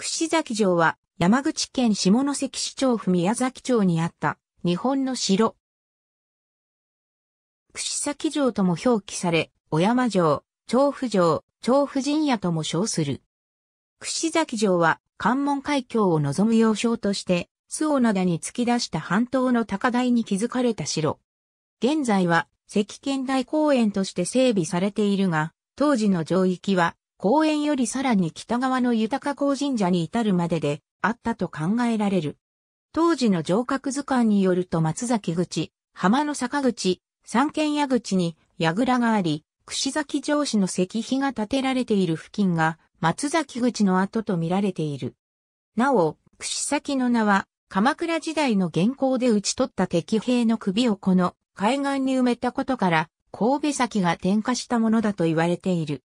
串崎城は山口県下関市長府宮崎町にあった日本の城。串崎城とも表記され、小山城、調布城、調布陣屋とも称する。串崎城は関門海峡を望む要衝として、巣尾灘に突き出した半島の高台に築かれた城。現在は関県大公園として整備されているが、当時の城域は公園よりさらに北側の豊高神社に至るまでであったと考えられる。当時の城郭図鑑によると松崎口、浜の坂口、三軒屋口に櫓があり、串崎城市の石碑が建てられている付近が松崎口の跡と見られている。なお、串崎の名は鎌倉時代の原稿で討ち取った敵兵の首をこの海岸に埋めたことから神戸崎が点火したものだと言われている。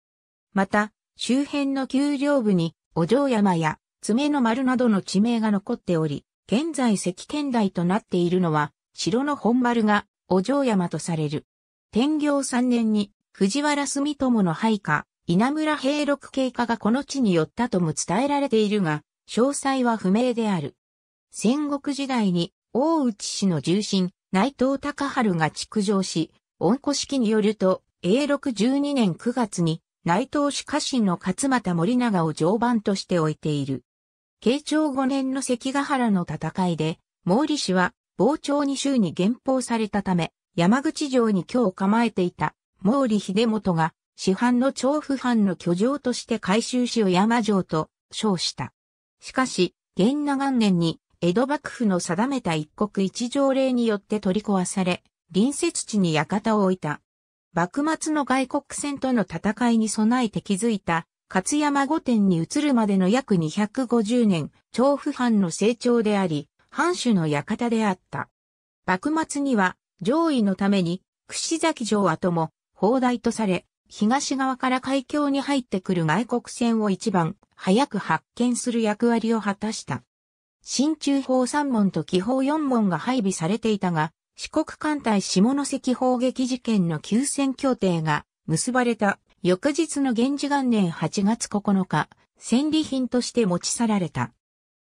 また、周辺の丘陵部に、お嬢山や、爪の丸などの地名が残っており、現在関県台となっているのは、城の本丸が、お嬢山とされる。天行3年に、藤原住友の配下、稲村平六経家がこの地に寄ったとも伝えられているが、詳細は不明である。戦国時代に、大内氏の重臣、内藤隆春が築城し、温古式によると、永禄12年9月に、内藤氏家臣の勝又森長を常番として置いている。慶長5年の関ヶ原の戦いで、毛利氏は傍聴に州に減報されたため、山口城に京を構えていた毛利秀元が、市販の調布藩の居城として改修しを山城と称した。しかし、元長年に江戸幕府の定めた一国一条令によって取り壊され、隣接地に館を置いた幕末の外国船との戦いに備えて築いた、勝山御殿に移るまでの約250年、調布藩の成長であり、藩主の館であった。幕末には、上位のために、串崎城跡も、砲台とされ、東側から海峡に入ってくる外国船を一番、早く発見する役割を果たした。新中砲三門と気砲四門が配備されていたが、四国艦隊下関砲撃事件の休戦協定が結ばれた翌日の源氏元年8月9日、戦利品として持ち去られた。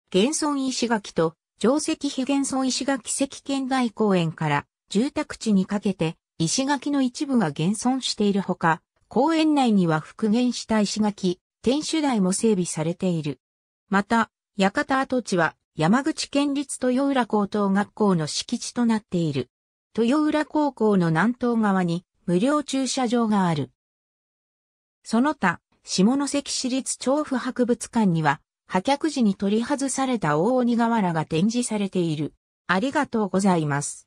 現存石垣と定石非現存石垣石県外公園から住宅地にかけて石垣の一部が現存しているほか、公園内には復元した石垣、天守台も整備されている。また、館跡地は山口県立豊浦高等学校の敷地となっている。豊浦高校の南東側に無料駐車場がある。その他、下関市立調布博物館には、破却時に取り外された大鬼瓦が展示されている。ありがとうございます。